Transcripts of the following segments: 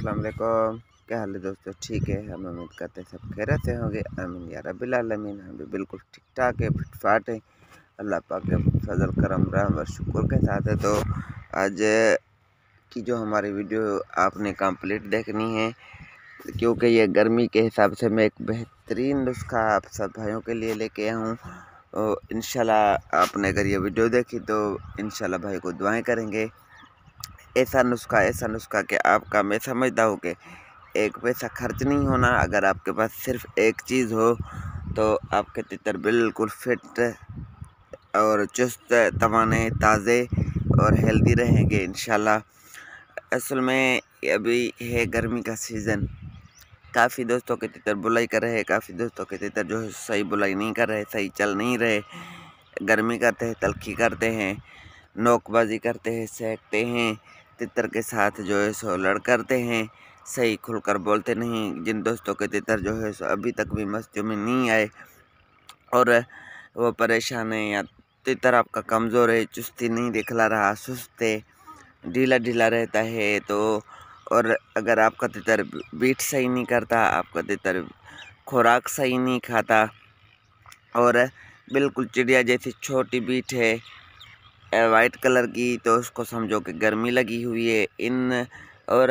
वालेकुम क्या हाल है दोस्तों ठीक है हम उम्मीद करते हैं सब खैरत से होंगे अमीन या रबीआलमीन हम भी बिल्कुल ठीक ठाक है फिटफाट है अल्लाह पाक के फजल करम रहम और शुक्र के साथ है तो आज की जो हमारी वीडियो आपने कंप्लीट देखनी है क्योंकि ये गर्मी के हिसाब से मैं एक बेहतरीन नुस्खा आप सब भाइयों के लिए लेके आया हूँ इन आपने अगर ये वीडियो देखी तो इन भाई को दुआएँ करेंगे ऐसा नुस्खा ऐसा नुस्खा कि आपका मैं समझता हूँ कि एक पैसा खर्च नहीं होना अगर आपके पास सिर्फ एक चीज़ हो तो आपके तितर बिल्कुल फिट और चुस्त तवाने ताज़े और हेल्दी रहेंगे इन असल में अभी है गर्मी का सीज़न काफ़ी दोस्तों के तितर बुलाई कर रहे काफ़ी दोस्तों के तितर जो है सही बुलाई नहीं कर रहे सही चल नहीं रहे गर्मी करते हैं तलखी करते हैं नोकबाजी करते हैं सेकते हैं तितर के साथ जो है सो लड़ करते हैं सही खुलकर बोलते नहीं जिन दोस्तों के तितर जो है सो अभी तक भी मस्तियों में नहीं आए और वो परेशान है या तितर आपका कमज़ोर है चुस्ती नहीं दिखला रहा सुस्त है ढीला ढीला रहता है तो और अगर आपका तितर बीट सही नहीं करता आपका तितर खुराक सही नहीं खाता और बिल्कुल चिड़िया जैसी छोटी बीट है वाइट कलर की तो उसको समझो कि गर्मी लगी हुई है इन और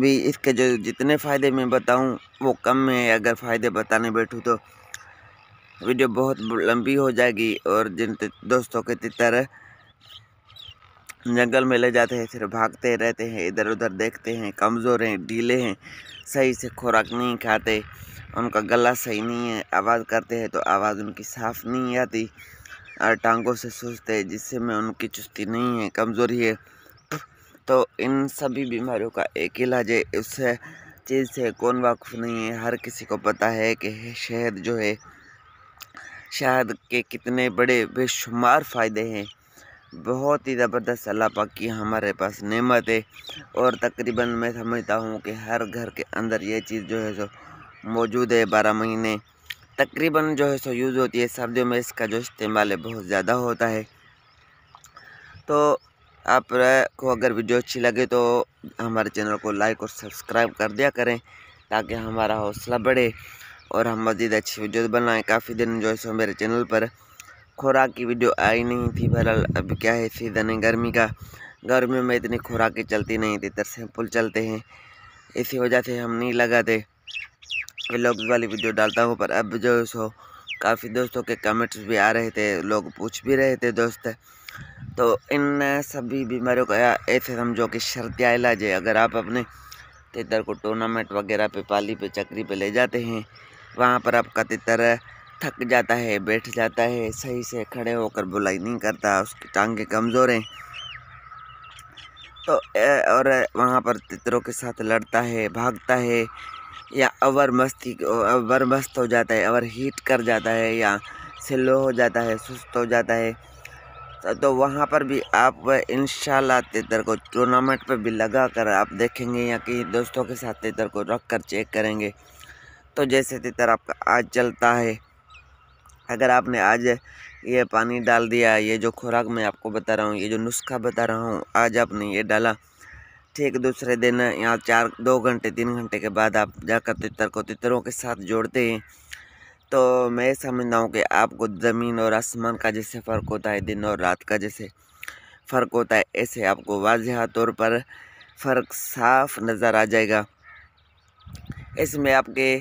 भी इसके जो जितने फ़ायदे मैं बताऊं वो कम है अगर फ़ायदे बताने बैठूँ तो वीडियो बहुत लंबी हो जाएगी और जिन दोस्तों के तितर जंगल में ले जाते हैं फिर भागते रहते हैं इधर उधर देखते हैं कमज़ोर हैं ढीले हैं सही से खुराक नहीं खाते उनका गला सही नहीं है आवाज़ करते हैं तो आवाज़ उनकी साफ़ नहीं आती और टांगों से सुस्त है जिससे में उनकी चुस्ती नहीं है कमज़ोरी है तो इन सभी बीमारियों का एक इलाज है उस चीज़ से कौन वाकफ़ नहीं है हर किसी को पता है कि शहद जो है शहद के कितने बड़े बेशुमार फ़ायदे हैं बहुत ही ज़बरदस्त अल्लाह पाक की हमारे पास नेमत है और तकरीबन मैं समझता हूँ कि हर घर के अंदर ये चीज़ जो है सो मौजूद है बारह महीने तकरीबन जो है सो यूज़ होती है सर्दियों में इसका जो इस्तेमाल है बहुत ज़्यादा होता है तो आप को अगर वीडियो अच्छी लगे तो हमारे चैनल को लाइक और सब्सक्राइब कर दिया करें ताकि हमारा हौसला बढ़े और हम मज़ीद अच्छी वीडियो बनाएं काफ़ी दिन जो है सो मेरे चैनल पर खुराक की वीडियो आई नहीं थी बहरहाल अब क्या है सीज़न है गर्मी का गर्मियों में इतनी खुराकें चलती नहीं थी तर पुल चलते हैं इसी वजह से हम नहीं लगाते व्लॉग वाली वीडियो डालता हूँ पर अब जो सो काफ़ी दोस्तों के कमेंट्स भी आ रहे थे लोग पूछ भी रहे थे दोस्त तो इन सभी बीमारियों का ऐसे समझो कि शर्तिया इलाज है अगर आप अपने तितर को टूर्नामेंट वगैरह पे पाली पे चक्री पे ले जाते हैं वहाँ पर आपका तितर थक जाता है बैठ जाता है सही से खड़े होकर बुलाई नहीं करता उसकी टांगे कमज़ोर हैं तो और वहाँ पर तितरों के साथ लड़ता है भागता है या अवर मस्ती अवर मस्त हो जाता है अवर हीट कर जाता है या स्लो हो जाता है सुस्त हो जाता है तो वहाँ पर भी आप इन तेतर को टूर्नामेंट पर भी लगा कर आप देखेंगे या कि दोस्तों के साथ तेतर को रख कर चेक करेंगे तो जैसे तेतर आपका आज चलता है अगर आपने आज ये पानी डाल दिया ये जो खुराक मैं आपको बता रहा हूँ ये जो नुस्खा बता रहा हूँ आज आपने ये डाला ठीक दूसरे दिन या चार दो घंटे तीन घंटे के बाद आप जाकर तितर को तितरों के साथ जोड़ते हैं तो मैं समझता हूँ कि आपको ज़मीन और आसमान का जैसे फ़र्क होता है दिन और रात का जैसे फ़र्क होता है ऐसे आपको वाजह तौर पर फ़र्क साफ नज़र आ जाएगा इसमें आपके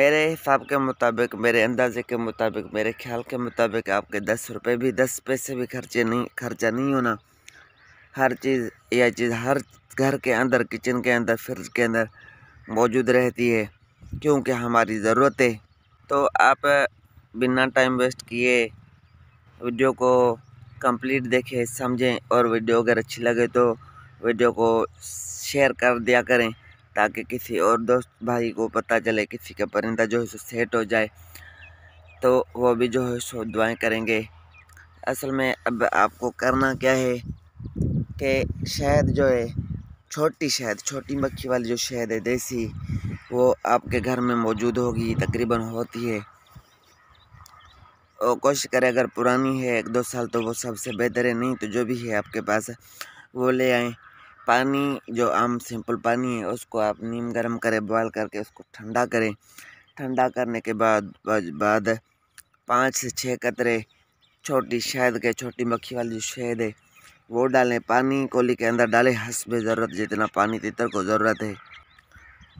मेरे हिसाब के मुताबिक मेरे अंदाजे के मुताबिक मेरे ख्याल के मुताबिक आपके दस रुपये भी दस पैसे भी खर्चे नहीं खर्चा नहीं होना हर चीज़ यह चीज़ हर घर के अंदर किचन के अंदर फ्रिज के अंदर मौजूद रहती है क्योंकि हमारी ज़रूरत है तो आप बिना टाइम वेस्ट किए वीडियो को कंप्लीट देखें समझें और वीडियो अगर अच्छी लगे तो वीडियो को शेयर कर दिया करें ताकि किसी और दोस्त भाई को पता चले किसी का परिंदा जो है सो सेट हो जाए तो वो भी जो है सो दुआएँ करेंगे असल में अब आपको करना क्या है कि शहद जो है छोटी शहद छोटी मक्खी वाली जो शहद है देसी वो आपके घर में मौजूद होगी तकरीबन होती है और कोशिश करें अगर पुरानी है एक दो साल तो वो सबसे बेहतर है नहीं तो जो भी है आपके पास वो ले आए पानी जो आम सिंपल पानी है उसको आप नीम गर्म करें बॉयल करके उसको ठंडा करें ठंडा करने के बाद बाद पाँच से छः कतरे छोटी शहद के छोटी मक्खी वाली जो शहद है वो डालें पानी कोली के अंदर डालें हंसब ज़रूरत जितना पानी तितर को ज़रूरत है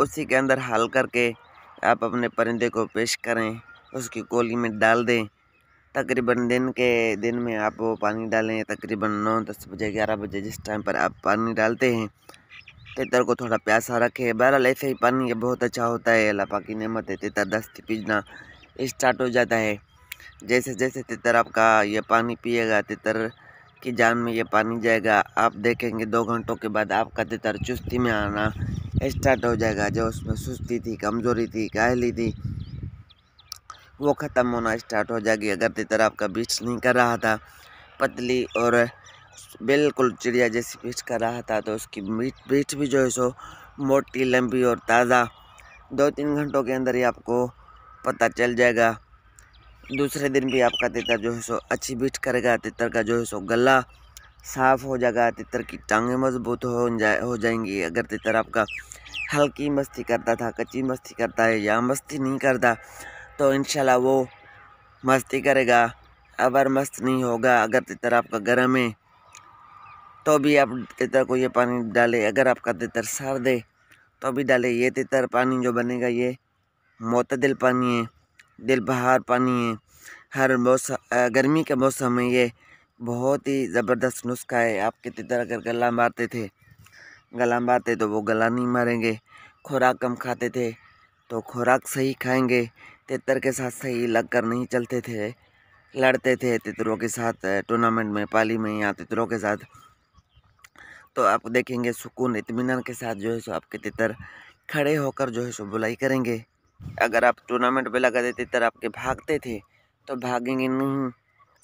उसी के अंदर हल करके आप अपने परिंदे को पेश करें उसकी कोली में डाल दें तकरीबन दिन के दिन में आप वो पानी डालें तकरीबन नौ दस बजे ग्यारह बजे जिस टाइम पर आप पानी डालते हैं तितर को थोड़ा प्यासा रखें बहरहाल ऐसे ही पानी ये बहुत अच्छा होता है अल्लाह की नमत है तितर दस्त पीजना स्टार्ट हो जाता है जैसे जैसे तितर आपका ये पानी पिएगा तितर कि जान में ये पानी जाएगा आप देखेंगे दो घंटों के बाद आपका तितर चुस्ती में आना स्टार्ट हो जाएगा जो उसमें सुस्ती थी कमज़ोरी थी काहली थी वो ख़त्म होना स्टार्ट हो जाएगी अगर तितर आपका बीच नहीं कर रहा था पतली और बिल्कुल चिड़िया जैसी पीठ कर रहा था तो उसकी मीट पीठ भी जो है सो मोटी लंबी और ताज़ा दो तीन घंटों के अंदर ही आपको पता चल जाएगा दूसरे दिन भी आपका तितर जो है सो अच्छी बीट करेगा तितर का जो है सो गला साफ हो जाएगा तितर की टांगें मजबूत हो जाए हो जाएंगी अगर तितर आपका हल्की मस्ती करता था कच्ची मस्ती करता है या मस्ती नहीं करता तो इन वो मस्ती करेगा अबर मस्त नहीं होगा अगर तितर आपका गर्म है तो भी आप तितर को ये पानी डालें अगर आपका तितर सर दे तो भी डाले ये तितर पानी जो बनेगा ये मोतदिल पानी है दिल बहार पानी है हर मौसम गर्मी के मौसम में ये बहुत ही ज़बरदस्त नुस्खा है आप कितनी तरह अगर गला मारते थे गला मारते तो वो गला नहीं मारेंगे खुराक कम खाते थे तो खुराक सही खाएंगे तितर के साथ सही लग कर नहीं चलते थे लड़ते थे तितरों के साथ टूर्नामेंट में पाली में या तितरों के साथ तो आप देखेंगे सुकून इतमान के साथ जो है सो आपके तितर खड़े होकर जो है सो बुलाई करेंगे अगर आप टूर्नामेंट पे लगा देते तब आपके भागते थे तो भागेंगे नहीं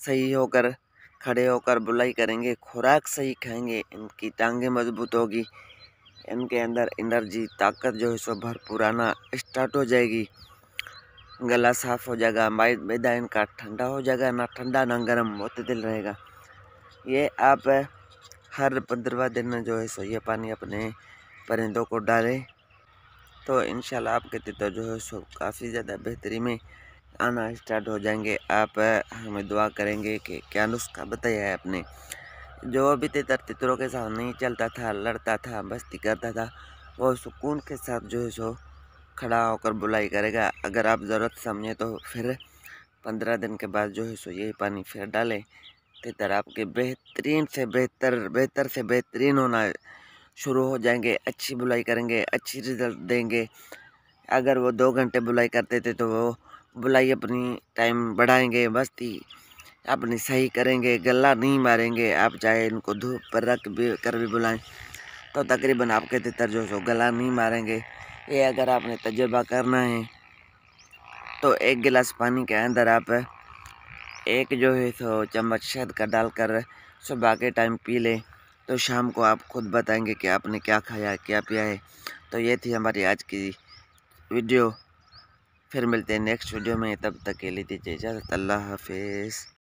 सही होकर खड़े होकर बुलाई करेंगे खुराक सही खाएंगे इनकी टांगें मजबूत होगी इनके अंदर एनर्जी ताकत जो है सो भरपूर आना स्टार्ट हो जाएगी गला साफ हो जाएगा माइ मैदा इनका ठंडा हो जाएगा ना ठंडा ना गर्म दिल रहेगा ये आप हर पंद्रवा दिन जो है सो ये पानी अपने परिंदों को डालें तो इन आपके तितर तो जो है सो काफ़ी ज़्यादा बेहतरी में आना स्टार्ट हो जाएंगे आप हमें दुआ करेंगे कि क्या नुस्खा बताया है आपने जो भी तितर तितरों के साथ नहीं चलता था लड़ता था बस्ती करता था वो सुकून के साथ जो है सो खड़ा होकर बुलाई करेगा अगर आप ज़रूरत समझें तो फिर पंद्रह दिन के बाद जो है सो यही पानी फिर डालें तितर आपके बेहतरीन से बेहतर बेहतर से बेहतरीन होना शुरू हो जाएंगे अच्छी बुलाई करेंगे अच्छी रिज़ल्ट देंगे अगर वो दो घंटे बुलाई करते थे तो वो बुलाई अपनी टाइम बढ़ाएंगे मस्ती अपनी सही करेंगे गला नहीं मारेंगे आप चाहे इनको धूप पर रख भी कर भी बुलाएं तो तकरीबन आपके तितर जो सो गला नहीं मारेंगे ये अगर आपने तजर्बा करना है तो एक गिलास पानी के अंदर आप एक जो है सो चम्मच शहद का डालकर सुबह के टाइम पी लें तो शाम को आप खुद बताएंगे कि आपने क्या खाया क्या पिया है तो ये थी हमारी आज की वीडियो फिर मिलते हैं नेक्स्ट वीडियो में तब तक के लिए दीजिए इजाज़त अल्लाह हाफिज़